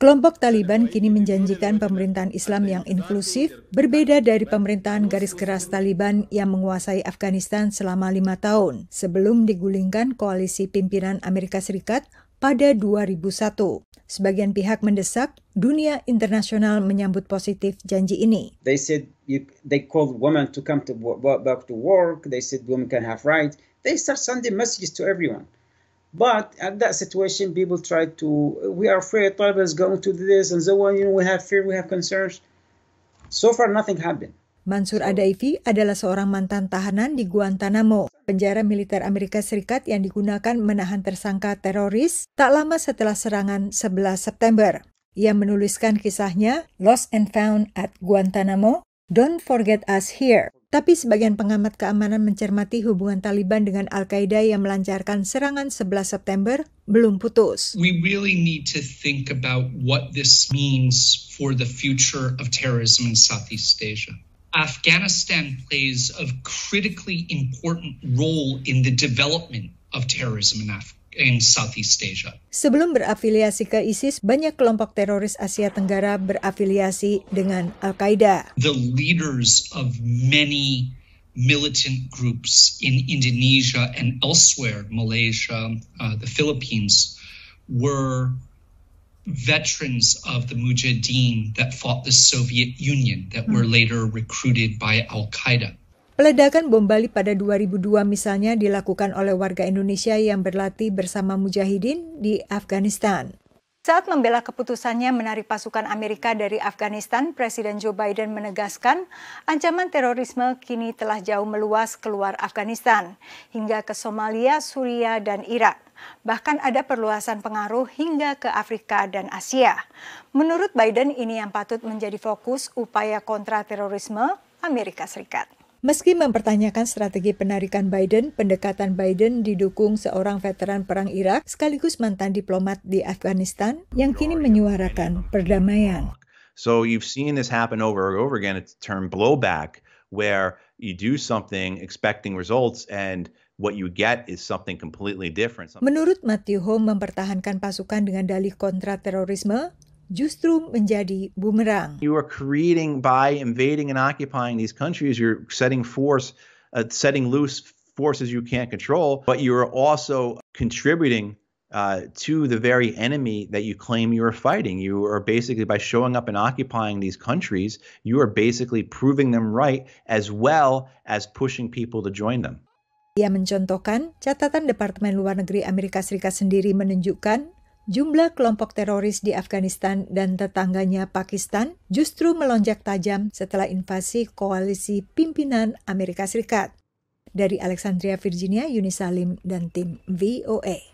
Kelompok Taliban kini menjanjikan pemerintahan Islam yang inklusif, berbeda dari pemerintahan garis keras Taliban yang menguasai Afghanistan selama lima tahun, sebelum digulingkan koalisi pimpinan Amerika Serikat pada 2001. Sebagian pihak mendesak dunia internasional menyambut positif janji ini. They said they called women to come back to work. They said women can have rights. They start sending messages to everyone. But at that situation, people try to, we are afraid Taliban is going to do this and so on. You know, we have fear, we have concerns. So far, nothing happened. Mansur Adaifi adalah seorang mantan tahanan di Guantanamo, penjara militer Amerika Serikat yang digunakan menahan tersangka teroris tak lama setelah serangan 11 September. Ia menuliskan kisahnya Lost and Found at Guantanamo, Don't Forget Us Here, tapi sebagian pengamat keamanan mencermati hubungan Taliban dengan Al-Qaeda yang melancarkan serangan 11 September belum putus. We really need to think about what this means for the future of terrorism in Southeast Asia. Afghanistan plays a critically important role in the development of terrorism in Africa. in Southeast Asia. Sebelum berafiliasi ke ISIS, banyak kelompok teroris Asia Tenggara berafiliasi dengan Al-Qaeda. The leaders of many militant groups in Indonesia and elsewhere, Malaysia, uh, the Philippines, were veterans of the Mujahideen that fought the Soviet Union that were hmm. later recruited by Al Qaeda. Peledakan bom Bali pada 2002 misalnya dilakukan oleh warga Indonesia yang berlatih bersama mujahidin di Afghanistan. Saat membela keputusannya menarik pasukan Amerika dari Afghanistan, Presiden Joe Biden menegaskan ancaman terorisme kini telah jauh meluas keluar Afghanistan, hingga ke Somalia, Suriah, dan Irak. Bahkan ada perluasan pengaruh hingga ke Afrika dan Asia. Menurut Biden, ini yang patut menjadi fokus upaya kontra terorisme Amerika Serikat. Meski mempertanyakan strategi penarikan Biden, pendekatan Biden didukung seorang veteran perang Irak sekaligus mantan diplomat di Afghanistan yang kini menyuarakan perdamaian. So you've seen this happen over and over again. It's term blowback, where you do something expecting results and what you get is something completely different. Menurut Matthew Ho, mempertahankan pasukan dengan dalih kontra terorisme, justru menjadi bumerang. You are creating by invading and occupying these countries, you're setting force, uh, setting loose forces you can't control, but you are also contributing uh, to the very enemy that you claim you are fighting. You are basically, by showing up and occupying these countries, you are basically proving them right as well as pushing people to join them. Ia mencontohkan catatan Departemen Luar Negeri Amerika Serikat sendiri menunjukkan jumlah kelompok teroris di Afghanistan dan tetangganya Pakistan justru melonjak tajam setelah invasi koalisi pimpinan Amerika Serikat. Dari Alexandria, Virginia, Yunisalim dan tim VOA.